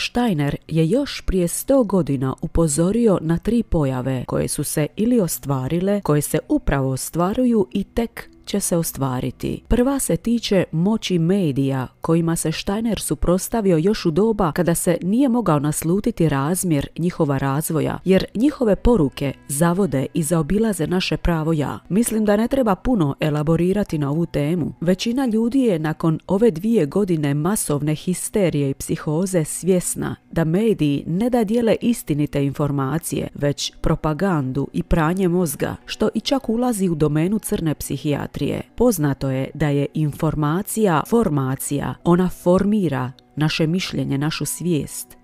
Steiner je još prije sto godina upozorio na tri pojave koje su se ili ostvarile, koje se upravo ostvaruju i tek će se ostvariti. Prva se tiče moći medija kojima se Steiner suprostavio još u doba kada se nije mogao naslutiti razmjer njihova razvoja jer njihove poruke zavode i zaobilaze naše pravo ja. Mislim da ne treba puno elaborirati na ovu temu. Većina ljudi je nakon ove dvije godine masovne histerije i psihoze svjesna da mediji ne da dijele istinite informacije, već propagandu i pranje mozga, što i čak ulazi u domenu crne psihijatrije prije Poznato je da je informacija formacija, ona formira naše mišljenje, našu svijest.